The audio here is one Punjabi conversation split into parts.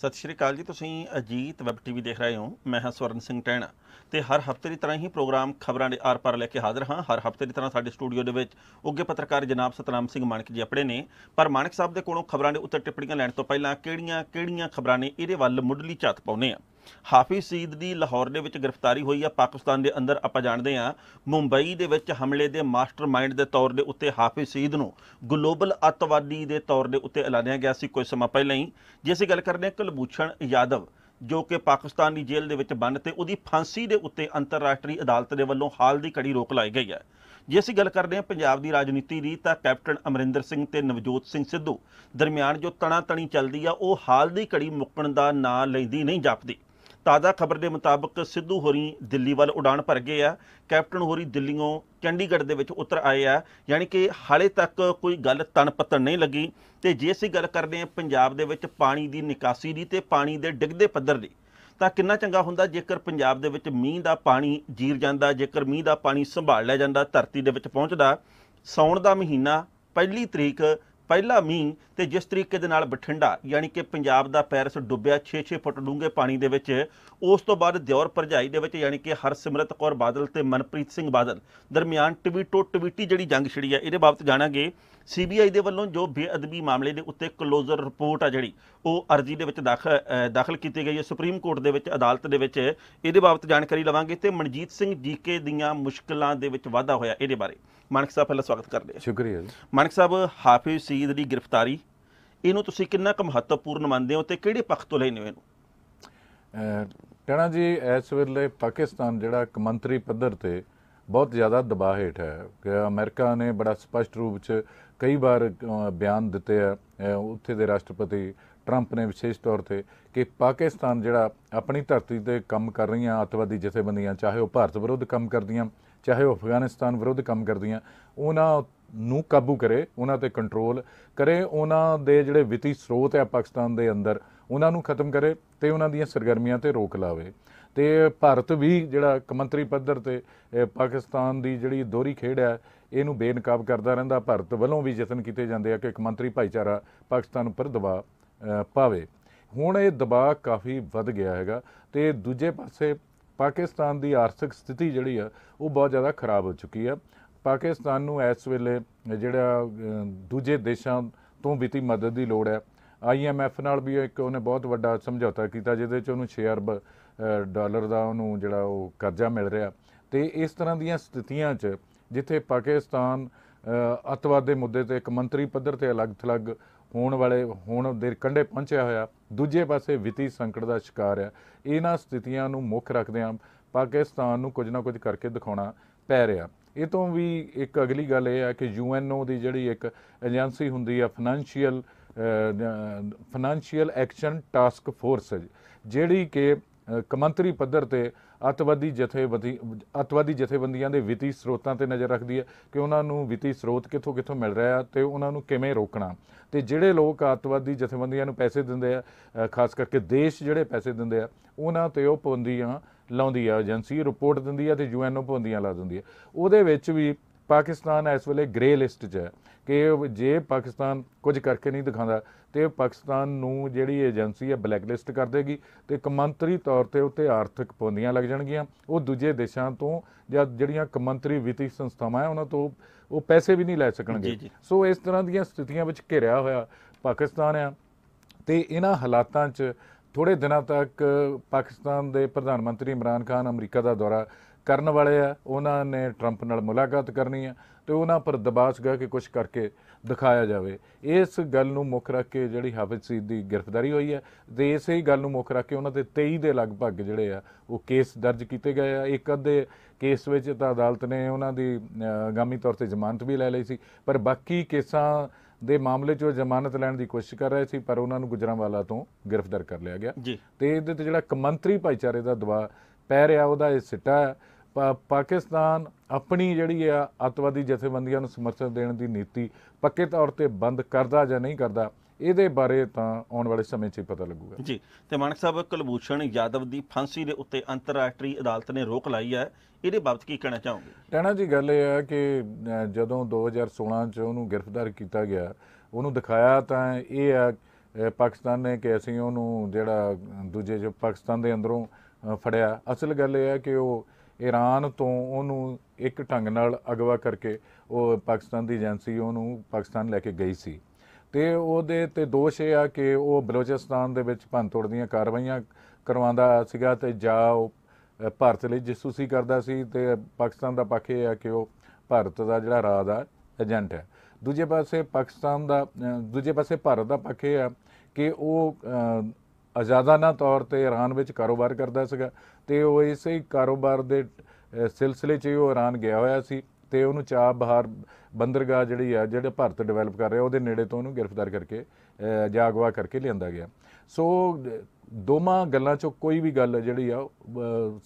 ਸਤਿ ਸ਼੍ਰੀ ਅਕਾਲ ਜੀ ਤੁਸੀਂ ਅਜੀਤ ਵੈਬ ਟੀਵੀ ਦੇਖ ਰਹੇ ਹੋ ਮੈਂ ਹਾਂ ਸਵਰਨ ਸਿੰਘ ਟੈਣਾ ਤੇ ਹਰ ਹਫਤੇ ਦੀ ਤਰ੍ਹਾਂ ਹੀ ਪ੍ਰੋਗਰਾਮ ਖਬਰਾਂ ਦੇ ਆਰ-ਪਾਰ ਲੈ ਕੇ ਹਾਜ਼ਰ ਹਾਂ ਹਰ ਹਫਤੇ ਦੀ ਤਰ੍ਹਾਂ ਸਾਡੇ ਸਟੂਡੀਓ ਦੇ ਵਿੱਚ ਉੱਗੇ ਪੱਤਰਕਾਰ ਜਨਾਬ ਸਤਨਾਮ ਸਿੰਘ ਮਾਨਕ ਜੀ ਆਪਣੇ ਨੇ ਪਰ ਮਾਨਕ ਸਾਹਿਬ ਦੇ ਕੋਲੋਂ ਖਬਰਾਂ ਦੇ ਉੱਤੇ ਟਿੱਪਣੀਆਂ ਲੈਣ ਤੋਂ ਪਹਿਲਾਂ ਕਿਹੜੀਆਂ ਕਿਹੜੀਆਂ ਖਬਰਾਂ ਨੇ ਇਹਦੇ ਵੱਲ ਮੁੱਢਲੀ ਝਾਤ ਪਾਉਨੇ ਆ ਹਾਫਿਜ਼ ਸਈਦ ਦੀ ਲਾਹੌਰ ਦੇ ਵਿੱਚ ਗ੍ਰਿਫਤਾਰੀ ਹੋਈ ਆ ਪਾਕਿਸਤਾਨ ਦੇ ਅੰਦਰ ਆਪਾਂ ਜਾਣਦੇ ਆ ਮੁੰਬਈ ਦੇ ਵਿੱਚ ਹਮਲੇ ਦੇ ਮਾਸਟਰਮਾਈਂਡ ਦੇ ਤੌਰ ਦੇ ਉੱਤੇ ਹਾਫਿਜ਼ ਸਈਦ ਨੂੰ ਗਲੋਬਲ ਅੱਤਵਾਦੀ ਦੇ ਤੌਰ ਦੇ ਉੱਤੇ ਐਲਾਨਿਆ ਗਿਆ ਸੀ ਕੁਝ ਸਮਾਂ ਪਹਿਲਾਂ ਹੀ ਜੇ ਅਸੀਂ ਗੱਲ ਕਰਦੇ ਹਾਂ ਕੁਲਭੂਸ਼ਣ ਯਾਦਵ ਜੋ ਕਿ ਪਾਕਿਸਤਾਨ ਦੀ ਜੇਲ੍ਹ ਦੇ ਵਿੱਚ ਬੰਦ ਤੇ ਉਹਦੀ ਫਾਂਸੀ ਦੇ ਉੱਤੇ ਅੰਤਰਰਾਸ਼ਟਰੀ ਅਦਾਲਤ ਦੇ ਵੱਲੋਂ ਹਾਲ ਦੀ ਕੜੀ ਰੋਕ ਲਾਈ ਗਈ ਹੈ ਜੇ ਅਸੀਂ ਗੱਲ ਕਰਦੇ ਹਾਂ ਪੰਜਾਬ ਦੀ ਰਾਜਨੀਤੀ ਦੀ ਤਾਂ ਕੈਪਟਨ ਅਮਰਿੰਦਰ ਸਿੰਘ ਤੇ ਨਵਜੋਤ ਸਿੰਘ ਸਿੱਧੂ ਦਰਮਿਆਨ ਜੋ ਤਣਾ ਤਣੀ ਚੱਲਦੀ ਆ ਉਹ ਹਾਲ ਦੀ ਕੜੀ ਮੁੱਕਣ ਦਾ ਨਾਂ ਲੈਂਦੀ ਨਹੀਂ ਜਾਪਦੀ ਤਾਜ਼ਾ ਖਬਰ ਦੇ ਮੁਤਾਬਕ ਸਿੱਧੂ ਹੋਰੀ ਦਿੱਲੀ ਵੱਲ ਉਡਾਨ ਭਰ ਗਏ ਆ ਕੈਪਟਨ ਹੋਰੀ ਦਿੱਲੀੋਂ ਚੰਡੀਗੜ੍ਹ ਦੇ ਵਿੱਚ ਉਤਰ ਆਏ ਆ ਯਾਨੀ ਕਿ ਹਾਲੇ ਤੱਕ ਕੋਈ ਗੱਲ ਤਣ ਪਤਣ ਨਹੀਂ ਲੱਗੀ ਤੇ ਜੇ ਅਸੀਂ ਗੱਲ ਕਰਦੇ ਹਾਂ ਪੰਜਾਬ ਦੇ ਵਿੱਚ ਪਾਣੀ ਦੀ ਨਿਕਾਸੀ ਦੀ ਤੇ ਪਾਣੀ ਦੇ ਡਿੱਗਦੇ ਪੱਧਰ ਦੀ ਤਾਂ ਕਿੰਨਾ ਚੰਗਾ ਹੁੰਦਾ ਜੇਕਰ ਪੰਜਾਬ ਦੇ ਵਿੱਚ ਮੀਂਹ ਦਾ ਪਾਣੀ ਜੀਰ ਜਾਂਦਾ ਜੇਕਰ ਮੀਂਹ ਦਾ ਪਾਣੀ ਸੰਭਾਲ ਲਿਆ ਜਾਂਦਾ ਧਰਤੀ ਦੇ ਵਿੱਚ ਪਹੁੰਚਦਾ ਸੌਣ ਦਾ ਮਹੀਨਾ ਪਹਿਲੀ ਤਰੀਕ ਪਹਿਲਾ ਮੀਂਹ ਤੇ ਜਿਸ ਤਰੀਕੇ ਦੇ ਨਾਲ ਬਠਿੰਡਾ ਯਾਨੀ ਕਿ ਪੰਜਾਬ ਦਾ ਪੈਰਸ ਡੁੱਬਿਆ 6-6 ਫੁੱਟ ਡੂੰਘੇ ਪਾਣੀ ਦੇ ਵਿੱਚ ਉਸ ਤੋਂ ਬਾਅਦ ਦਿਉਰ ਪਰਜਾਈ ਦੇ ਵਿੱਚ ਯਾਨੀ ਕਿ ਹਰਸਿਮਰਤ ਕੌਰ ਬਾਦਲ ਤੇ ਮਨਪ੍ਰੀਤ ਸਿੰਘ ਬਾਦਲ ਦਰਮਿਆਨ ਟਵੀਟੋ ਟਵੀਟੀ ਜਿਹੜੀ ਜੰਗ ਛਿੜੀ ਹੈ ਇਹਦੇ ਬਾਬਤ ਜਾਣਾਂਗੇ ਸੀਬੀਆਈ ਦੇ ਵੱਲੋਂ ਜੋ ਬੇਅਦਬੀ ਮਾਮਲੇ ਦੇ ਉੱਤੇ ਕਲੋਜ਼ਰ ਰਿਪੋਰਟ ਆ ਜਿਹੜੀ ਉਹ ਅਰਜ਼ੀ ਦੇ ਵਿੱਚ ਦਾਖਲ ਕੀਤੀ ਗਈ ਹੈ ਸੁਪਰੀਮ ਕੋਰਟ ਦੇ ਵਿੱਚ ਅਦਾਲਤ ਦੇ ਵਿੱਚ ਇਹਦੇ ਬਾਬਤ ਜਾਣਕਾਰੀ ਲਵਾਂਗੇ ਤੇ ਮਨਜੀਤ ਸਿੰਘ ਜੀਕੇ ਦੀਆਂ ਮੁਸ਼ਕਲਾਂ ਦੇ ਵਿੱਚ ਵਾਧਾ ਹੋਇਆ ਇਹਦੇ ਬਾਰੇ ਮਾਨਕ ਸਾਹਿਬ ਪਹਿਲਾਂ ਸਵਾਗਤ ਕਰਦੇ ਆ ਸ਼ੁਕਰੀਆ ਜੀ ਮਾਨਕ ਸਾਹਿਬ ਹਾਫਿਜ਼ ਸਈਦ ਦੀ ਗ੍ਰਿਫਤਾਰੀ ਇਹਨੂੰ ਤੁਸੀਂ ਕਿੰਨਾ ਕੁ ਮਹੱਤਵਪੂਰਨ ਮੰਨਦੇ ਹੋ ਤੇ ਕਿਹੜੇ ਪੱਖ ਤੋਂ ਲੈਣੇ ਹੋ ਇਹਨੂੰ ਟਣਾ ਜੀ ਇਸ ਵੇਲੇ ਪਾਕਿਸਤਾਨ ਜਿਹੜਾ ਇੱਕ ਮੰਤਰੀ ਪੱਧਰ ਤੇ ਬਹੁਤ ਜ਼ਿਆਦਾ ਦਬਾਅ ਹੇਠ ਹੈ ਕਿ ਅਮਰੀਕਾ ਨੇ ਬੜਾ ਸਪਸ਼ਟ ਰੂਪ 'ਚ ਕਈ ਵਾਰ ਬਿਆਨ ਦਿੱਤੇ ਆ ਉੱਥੇ ਦੇ ਰਾਸ਼ਟਰਪਤੀ ਟਰੰਪ ਨੇ ਵਿਸ਼ੇਸ਼ ਤੌਰ ਤੇ ਕਿ ਪਾਕਿਸਤਾਨ ਜਿਹੜਾ ਆਪਣੀ ਧਰਤੀ ਤੇ ਕੰਮ ਕਰ ਰਹੀਆਂ ਅਤਵਾਦੀ ਜਥੇਬੰਦੀਆਂ ਚਾਹੇ ਉਹ ਭਾਰਤ ਵਿਰੋਧ ਕੰਮ ਕਰਦੀਆਂ ਚਾਹੇ ਉਹ ਅਫਗਾਨਿਸਤਾਨ ਵਿਰੁੱਧ ਕੰਮ ਕਰਦੀਆਂ ਉਹਨਾਂ ਨੂੰ ਕਾਬੂ ਕਰੇ ਉਹਨਾਂ ਤੇ ਕੰਟਰੋਲ ਕਰੇ ਉਹਨਾਂ ਦੇ ਜਿਹੜੇ ਵਿੱਤੀ ਸਰੋਤ ਹੈ ਪਾਕਿਸਤਾਨ ਦੇ ਅੰਦਰ ਉਹਨਾਂ ਨੂੰ ਖਤਮ ਕਰੇ ਤੇ ਉਹਨਾਂ ਦੀਆਂ ਸਰਗਰਮੀਆਂ ਤੇ ਰੋਕ ਲਾਵੇ ਤੇ ਭਾਰਤ ਵੀ ਜਿਹੜਾ ਕਮੰਤਰੀ ਪੱਧਰ ਤੇ ਪਾਕਿਸਤਾਨ ਦੀ ਜਿਹੜੀ ਦੋਰੀ ਖੇਡ ਹੈ ਇਹਨੂੰ ਬੇਨਕਾਬ ਕਰਦਾ ਰਹਿੰਦਾ ਭਾਰਤ ਵੱਲੋਂ ਵੀ ਯਤਨ ਕੀਤੇ ਜਾਂਦੇ ਆ ਕਿ ਕਮੰਤਰੀ ਭਾਈਚਾਰਾ ਪਾਕਿਸਤਾਨ ਉੱਪਰ ਦਬਾਅ ਪਾਵੇ ਹੁਣ ਇਹ ਦਬਾਅ ਕਾਫੀ ਵੱਧ ਗਿਆ ਹੈਗਾ ਤੇ ਦੂਜੇ ਪਾਸੇ ਪਾਕਿਸਤਾਨ ਦੀ ਆਰਥਿਕ ਸਥਿਤੀ ਜਿਹੜੀ ਆ ਉਹ ਬਹੁਤ ਜ਼ਿਆਦਾ ਖਰਾਬ ਹੋ ਚੁੱਕੀ ਆ ਪਾਕਿਸਤਾਨ ਨੂੰ ਇਸ ਵੇਲੇ ਜਿਹੜਾ ਦੂਜੇ ਦੇਸ਼ਾਂ ਤੋਂ ਵਿੱਤੀ ਮਦਦ ਦੀ ਲੋੜ ਹੈ ਆਈਐਮਐਫ ਨਾਲ ਵੀ ਇੱਕ ਉਹਨੇ ਬਹੁਤ ਵੱਡਾ ਸਮਝੌਤਾ ਕੀਤਾ ਜਿਹਦੇ ਚ ਉਹਨੂੰ 6 ਅਰਬ ਡਾਲਰ ਦਾ ਉਹਨੂੰ ਜਿਹੜਾ ਉਹ ਕਰਜ਼ਾ ਮਿਲ ਰਿਹਾ ਤੇ ਇਸ ਤਰ੍ਹਾਂ ਦੀਆਂ ਸਥਿਤੀਆਂ 'ਚ ਜਿੱਥੇ ਪਾਕਿਸਤਾਨ ਅਤਵਾਦ ਦੇ ਮੁੱਦੇ ਤੇ ਇੱਕ ਮੰਤਰੀ ਪੱਧਰ ਤੇ ਅਲੱਗ-ਥਲੱਗ ਹੋਣ ਵਾਲੇ ਹੁਣ ਦੇ ਕੰਢੇ ਪਹੁੰਚਿਆ ਹੋਇਆ ਦੂਜੇ ਪਾਸੇ ਵਿੱਤੀ ਸੰਕਟ ਦਾ ਸ਼ਿਕਾਰ ਹੈ ਇਹਨਾਂ ਸਥਿਤੀਆਂ ਨੂੰ ਮੁੱਖ ਰੱਖਦੇ ਆਂ ਪਾਕਿਸਤਾਨ ਨੂੰ ਕੁਝ ਨਾ ਕੁਝ ਕਰਕੇ ਦਿਖਾਉਣਾ ਪੈ ਰਿਹਾ ਇਹ ਤੋਂ ਵੀ ਇੱਕ ਅਗਲੀ ਗੱਲ ਇਹ ਹੈ ਕਿ ਯੂਐਨਓ ਦੀ ਜਿਹੜੀ ਇੱਕ ਏਜੰਸੀ ਹੁੰਦੀ ਹੈ financial financial action task force ਜਿਹੜੀ ਕਿ ਕਮੰਤਰੀ ਪੱਧਰ ਤੇ ਅਤਵਾਦੀ ਜਥੇਬੰਦੀ ਅਤਵਾਦੀ ਜਥੇਬੰਦੀਆਂ ਦੇ ਵਿੱਤੀ ਸਰੋਤਾਂ ਤੇ ਨਜ਼ਰ ਰੱਖਦੀ ਹੈ ਕਿ ਉਹਨਾਂ ਨੂੰ ਵਿੱਤੀ ਸਰੋਤ ਕਿੱਥੋਂ ਕਿੱਥੋਂ ਮਿਲ ਰਿਹਾ ਤੇ ਉਹਨਾਂ ਨੂੰ ਕਿਵੇਂ ਰੋਕਣਾ ਤੇ ਜਿਹੜੇ ਲੋਕ ਅਤਵਾਦੀ ਜਥੇਬੰਦੀਆਂ ਨੂੰ ਪੈਸੇ ਦਿੰਦੇ ਆ ਖਾਸ ਕਰਕੇ ਦੇਸ਼ ਜਿਹੜੇ ਪੈਸੇ ਦਿੰਦੇ ਆ ਉਹਨਾਂ ਤੇ ਉਹ ਪਾਬੰਦੀਆਂ ਲਾਉਂਦੀ ਆ ਏਜੰਸੀ ਰਿਪੋਰਟ ਦਿੰਦੀ ਆ ਤੇ ਯੂਐਨਓ ਪਾਬੰਦੀਆਂ ਲਾ ਦਿੰਦੀ ਆ ਉਹਦੇ ਵਿੱਚ ਵੀ ਪਾਕਿਸਤਾਨ ਇਸ ਵੇਲੇ ਗ੍ਰੇ ਲਿਸਟ 'ਚ ਹੈ ਕਿ ਜੇ ਪਾਕਿਸਤਾਨ ਕੁਝ ਕਰਕੇ ਨਹੀਂ ਦਿਖਾਉਂਦਾ ਤੇ ਪਾਕਿਸਤਾਨ ਨੂੰ ਜਿਹੜੀ ਏਜੰਸੀ ਹੈ ਬਲੈਕਲਿਸਟ ਕਰ ਦੇਗੀ ਤੇ ਕਮੰਤਰੀ ਤੌਰ ਤੇ ਉੱਤੇ ਆਰਥਿਕ ਪਾਬੰਦੀਆਂ ਲੱਗ ਜਾਣਗੀਆਂ ਉਹ ਦੂਜੇ ਦੇਸ਼ਾਂ ਤੋਂ ਜਾਂ ਜਿਹੜੀਆਂ ਕਮੰਤਰੀ ਵਿੱਤੀ ਸੰਸਥਾਵਾਂ ਹੈ ਉਹਨਾਂ ਤੋਂ ਉਹ ਪੈਸੇ ਵੀ ਨਹੀਂ ਲੈ ਸਕਣਗੇ ਸੋ ਇਸ ਤਰ੍ਹਾਂ ਦੀਆਂ ਸਥਿਤੀਆਂ ਵਿੱਚ ਘਿਰਿਆ ਹੋਇਆ ਪਾਕਿਸਤਾਨ ਆ ਤੇ ਇਹਨਾਂ ਹਾਲਾਤਾਂ 'ਚ ਥੋੜੇ ਦਿਨਾਂ ਤੱਕ ਪਾਕਿਸਤਾਨ ਦੇ ਪ੍ਰਧਾਨ ਮੰਤਰੀ ਇਮਰਾਨ ਖਾਨ ਅਮਰੀਕਾ ਦਾ ਦੌਰਾ ਕਰਨ ਵਾਲੇ ਆ ਉਹਨਾਂ ਨੇ ਟਰੰਪ ਨਾਲ ਮੁਲਾਕਾਤ ਕਰਨੀ ਆ ਤੇ ਉਹਨਾਂ ਪਰ ਦਬਾਅ ਸਗਾ ਕਿ ਕੁਝ ਕਰਕੇ ਦਿਖਾਇਆ ਜਾਵੇ ਇਸ ਗੱਲ ਨੂੰ ਮੁੱਖ ਰੱਖ ਕੇ ਜਿਹੜੀ ਹਾਫਿਜ਼ ਸੀਦ ਦੀ ਗ੍ਰਿਫਤਾਰੀ ਹੋਈ ਹੈ ਤੇ ਇਸੇ ਹੀ ਗੱਲ ਨੂੰ ਮੁੱਖ ਰੱਖ ਕੇ ਉਹਨਾਂ ਤੇ 23 ਦੇ ਲਗਭਗ ਜਿਹੜੇ ਆ ਉਹ ਕੇਸ ਦਰਜ ਕੀਤੇ ਗਏ ਆ ਇੱਕ ਅੱਧੇ ਕੇਸ ਵਿੱਚ ਤਾਂ ਅਦਾਲਤ ਨੇ ਉਹਨਾਂ ਦੀ ਗਾਮੀ ਤੌਰ ਤੇ ਜ਼ਮਾਨਤ ਵੀ ਲੈ ਲਈ ਸੀ ਪਰ ਬਾਕੀ ਕੇਸਾਂ ਦੇ ਮਾਮਲੇ 'ਚ ਉਹ ਜ਼ਮਾਨਤ ਲੈਣ ਦੀ ਕੋਸ਼ਿਸ਼ ਕਰ ਰਹੇ ਸੀ ਪਰ ਉਹਨਾਂ ਨੂੰ ਗੁਜਰਾਂਵਾਲਾ ਤੋਂ ਗ੍ਰਿਫਤਾਰ ਕਰ ਲਿਆ ਗਿਆ ਤੇ ਇਹਦੇ ਤੇ ਜਿਹੜਾ ਕਮੰਤਰੀ ਭਾਈਚਾਰੇ ਦਾ ਦਬਾਅ ਪੈ ਰਿਹਾ ਉਹਦਾ ਇਹ ਸਿੱਟਾ ਹੈ ਪਾਕਿਸਤਾਨ ਆਪਣੀ ਜਿਹੜੀ ਆ ਅਤਵਾਦੀ ਜਥੇਬੰਦੀਆਂ ਨੂੰ ਸਮਰਥਨ ਦੇਣ ਦੀ ਨੀਤੀ ਪੱਕੇ ਤੌਰ ਤੇ ਬੰਦ ਕਰਦਾ ਜਾਂ ਨਹੀਂ ਕਰਦਾ ਇਹਦੇ ਬਾਰੇ ਤਾਂ ਆਉਣ ਵਾਲੇ ਸਮੇਂ 'ਚ ਹੀ ਪਤਾ ਲੱਗੂਗਾ ਜੀ ਤੇ ਮਾਨਕ ਸਾਹਿਬ ਕੁਲਭੂਸ਼ਣ ਯਾਦਵ ਦੀ ਫਾਂਸੀ ਦੇ ਉੱਤੇ ਅੰਤਰਰਾਸ਼ਟਰੀ ਅਦਾਲਤ ਨੇ ਰੋਕ ਲਾਈ ਹੈ ਇਹਦੇ ਬਾਬਤ ਕੀ ਕਹਿਣਾ ਚਾਹੋਗੇ ਕਹਿਣਾ ਜੀ ਗੱਲ ਇਹ ਹੈ ਕਿ ਜਦੋਂ 2016 'ਚ ਉਹਨੂੰ ਗ੍ਰਿਫਤਾਰ ਕੀਤਾ ਗਿਆ ਉਹਨੂੰ ਦਿਖਾਇਆ ਤਾਂ ਇਹ ਆ ਪਾਕਿਸਤਾਨ ਨੇ ਕਿ ਅਸੀਂ ਉਹਨੂੰ ਜਿਹੜਾ ਦੂਜੇ ਜੋ ਪਾਕਿਸਤਾਨ ਦੇ ਅੰਦਰੋਂ ਫੜਿਆ ਅਸਲ ਗੱਲ ਇਹ ਹੈ ਕਿ ਉਹ ਈਰਾਨ ਤੋਂ ਉਹਨੂੰ ਇੱਕ ਢੰਗ ਨਾਲ ਅਗਵਾ ਕਰਕੇ ਉਹ ਪਾਕਿਸਤਾਨ ਦੀ ਏਜੰਸੀ ਉਹਨੂੰ ਪਾਕਿਸਤਾਨ ਲੈ ਕੇ ਗਈ ਸੀ ਤੇ ਉਹਦੇ ਤੇ ਦੋਸ਼ ਇਹ ਆ ਕਿ ਉਹ ਬਲੋਚਿਸਤਾਨ ਦੇ ਵਿੱਚ ਭੰਤੋੜ ਦੀਆਂ ਕਾਰਵਾਈਆਂ ਕਰਵਾਉਂਦਾ ਸੀਗਾ ਤੇ ਜਾ ਉਹ ਭਾਰਤ ਲਈ ਜਸੂਸੀ ਕਰਦਾ ਸੀ ਤੇ ਪਾਕਿਸਤਾਨ ਦਾ ਪੱਖ ਇਹ ਆ ਕਿ ਉਹ ਭਾਰਤ ਦਾ ਜਿਹੜਾ ਰਾਜ ਆ ਏਜੰਟ ਹੈ ਦੂਜੇ ਪਾਸੇ ਪਾਕਿਸਤਾਨ ਦਾ ਦੂਜੇ ਪਾਸੇ ਭਾਰਤ ਦਾ ਪੱਖ ਇਹ ਆ ਕਿ ਉਹ ਆਜ਼ਾਦਾਨਾ ਤੌਰ ਤੇ ਇਰਾਨ ਵਿੱਚ ਕਾਰੋਬਾਰ ਕਰਦਾ ਸੀਗਾ ਤੇ ਉਹ ਇਸੇ ਹੀ ਕਾਰੋਬਾਰ ਦੇ ਸਿਲਸਿਲੇ 'ਚ ਉਹ ਇਰਾਨ ਗਿਆ ਹੋਇਆ ਸੀ ਤੇ ਉਹਨੂੰ ਚਾਹ ਬਹਾਰ ਬੰਦਰਗਾਹ ਜਿਹੜੀ ਆ ਜਿਹੜੇ ਭਾਰਤ ਡਿਵੈਲਪ ਕਰ ਰਿਹਾ ਉਹਦੇ ਨੇੜੇ ਤੋਂ ਉਹਨੂੰ ਗ੍ਰਿਫਤਾਰ ਕਰਕੇ ਜਾਗਵਾ ਕਰਕੇ ਲਿਆਂਦਾ ਗਿਆ ਸੋ ਦੋਮਾ ਗੱਲਾਂ 'ਚੋਂ ਕੋਈ ਵੀ ਗੱਲ ਜਿਹੜੀ ਆ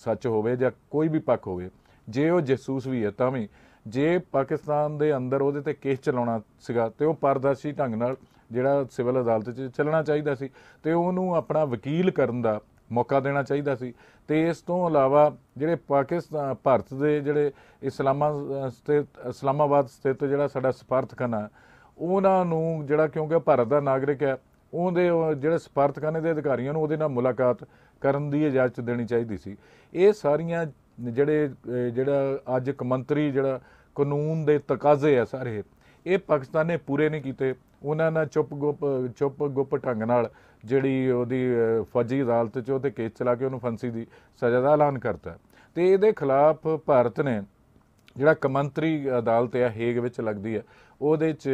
ਸੱਚ ਹੋਵੇ ਜਾਂ ਕੋਈ ਵੀ ਪੱਖ ਹੋਵੇ ਜੇ ਉਹ ਜਸੂਸ ਵੀ ਹੈ ਤਾਂ ਵੀ ਜੇ ਪਾਕਿਸਤਾਨ ਦੇ ਅੰਦਰ ਉਹਦੇ ਤੇ ਕੇਸ ਚਲਾਉਣਾ ਸੀਗਾ ਤੇ ਉਹ ਪਾਰਦਰਸ਼ੀ ਢੰਗ ਨਾਲ ਜਿਹੜਾ ਸਿਵਲ ਅਦਾਲਤ 'ਚ ਚੱਲਣਾ ਚਾਹੀਦਾ ਸੀ ਤੇ ਉਹਨੂੰ ਆਪਣਾ ਵਕੀਲ ਕਰਨ ਦਾ ਮੌਕਾ ਦੇਣਾ ਚਾਹੀਦਾ ਸੀ ਤੇ ਇਸ ਤੋਂ ਇਲਾਵਾ ਜਿਹੜੇ ਪਾਕਿਸਤਾਨ ਭਾਰਤ ਦੇ ਜਿਹੜੇ ਇਸਲਾਮਾ ਸਥਿਤ ਇਸਲਾਮਾਬਾਦ ਸਥਿਤ ਜਿਹੜਾ ਸਾਡਾ ਸਫਾਰਤਖਾਨਾ ਉਹਨਾਂ ਨੂੰ ਜਿਹੜਾ ਕਿਉਂਕਿ ਭਾਰਤ ਦਾ ਨਾਗਰਿਕ ਹੈ ਉਹਦੇ ਜਿਹੜੇ ਸਫਾਰਤਖਾਨੇ ਦੇ ਅਧਿਕਾਰੀਆਂ ਨੂੰ ਉਹਦੇ ਨਾਲ ਮੁਲਾਕਾਤ ਕਰਨ ਦੀ ਇਜਾਜ਼ਤ ਦੇਣੀ ਚਾਹੀਦੀ ਸੀ ਇਹ ਸਾਰੀਆਂ ਜਿਹੜੇ ਜਿਹੜਾ ਅੱਜ ਕਮੰਤਰੀ ਮੰਤਰੀ ਜਿਹੜਾ ਕਾਨੂੰਨ ਦੇ ਤਕਾਜ਼ੇ ਆ ਸਾਰੇ ਇਹ ਪਾਕਿਸਤਾਨ ਨੇ ਪੂਰੇ ਨਹੀਂ ਕੀਤੇ ਉਹਨਾਂ ਨਾਲ ਚੁੱਪ ਗੁੱਪ ਚੁੱਪ ਗੁੱਪ ਢੰਗ ਨਾਲ ਜਿਹੜੀ ਉਹਦੀ ਫੌਜੀ ਅਦਾਲਤ 'ਚ ਉਹਦੇ ਕੇਸ ਚਲਾ ਕੇ ਉਹਨੂੰ ਫਾਂਸੀ ਦੀ ਸਜ਼ਾ ਦਾ ਐਲਾਨ ਕਰਤਾ ਤੇ ਇਹਦੇ ਖਿਲਾਫ ਭਾਰਤ ਨੇ ਜਿਹੜਾ ਕਮੰਤਰੀ ਅਦਾਲਤ ਹੈ ਹੇਗ ਵਿੱਚ ਲੱਗਦੀ ਹੈ ਉਹਦੇ 'ਚ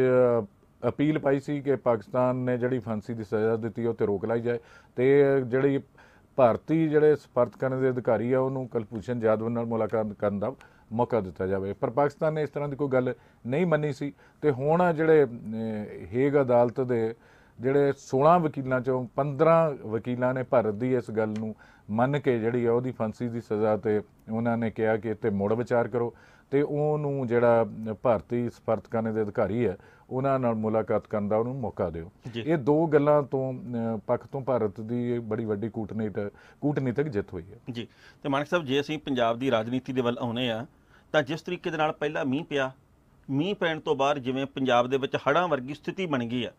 ਅਪੀਲ ਪਾਈ ਸੀ ਕਿ ਪਾਕਿਸਤਾਨ ਨੇ ਜਿਹੜੀ ਫਾਂਸੀ ਦੀ ਸਜ਼ਾ ਦਿੱਤੀ ਉਹ ਤੇ ਰੋਕ ਲਈ ਜਾਏ ਤੇ ਜਿਹੜੀ ਭਾਰਤੀ ਜਿਹੜੇ ਸਪਰਤ ਕਰਨ ਦੇ ਅਧਿਕਾਰੀ ਆ ਉਹਨੂੰ ਕਲਪੂਸ਼ਨ ਜਾਦਵ ਨਾਲ ਮੁਲਾਕਾਤ ਕਰਨ ਦਾ ਮੌਕਾ ਦਿੱਤਾ ਜਾਵੇ ਪਰ ਪਾਕਿਸਤਾਨ ਨੇ ਇਸ ਤਰ੍ਹਾਂ ਦੀ ਕੋਈ ਗੱਲ ਨਹੀਂ ਮੰਨੀ ਸੀ ਤੇ ਹੁਣ ਜਿਹੜੇ ਹੇਗ ਅਦਾਲਤ ਦੇ ਜਿਹੜੇ 16 ਵਕੀਲਾਂ ਚੋਂ 15 ਵਕੀਲਾਂ ਨੇ ਭਾਰਤ ਦੀ ਇਸ ਗੱਲ ਨੂੰ ਮੰਨ ਕੇ ਜਿਹੜੀ ਹੈ ਉਹਦੀ ਫਾਂਸੀ ਦੀ ਸਜ਼ਾ ਤੇ ਉਹਨਾਂ ਨੇ ਕਿਹਾ ਕਿ ਇੱਥੇ ਮੋੜ ਵਿਚਾਰ ਕਰੋ ਤੇ ਉਹਨੂੰ ਜਿਹੜਾ ਭਾਰਤੀ ਸਫਾਰਤਖਾਨੇ ਦੇ ਅਧਿਕਾਰੀ ਹੈ ਉਹਨਾਂ ਨਾਲ ਮੁਲਾਕਾਤ ਕਰਨ ਦਾ ਉਹਨੂੰ ਮੌਕਾ ਦਿਓ ਇਹ ਦੋ ਗੱਲਾਂ ਤੋਂ ਪੱਖ ਤੋਂ ਭਾਰਤ ਦੀ ਬੜੀ ਵੱਡੀ ਕੂਟਨੀਤਿਕ ਕੂਟਨੀਤਿਕ ਜਿੱਤ ਹੋਈ ਹੈ ਜੀ ਤੇ ਮਾਨਕ ਸਾਹਿਬ ਜੇ ਅਸੀਂ ਪੰਜਾਬ ਦੀ ਰਾਜਨੀਤੀ ਦੇ ਵੱਲ ਆਉਨੇ ਆ ਤਾਂ ਜਿਸ ਤਰੀਕੇ ਦੇ ਨਾਲ ਪਹਿਲਾਂ ਮੀਂਹ ਪਿਆ ਮੀਂਹ ਪੈਣ ਤੋਂ ਬਾਅਦ ਜਿਵੇਂ ਪੰਜਾਬ ਦੇ ਵਿੱਚ ਹੜਾਂ ਵਰਗੀ ਸਥਿਤੀ ਬਣ ਗਈ ਆ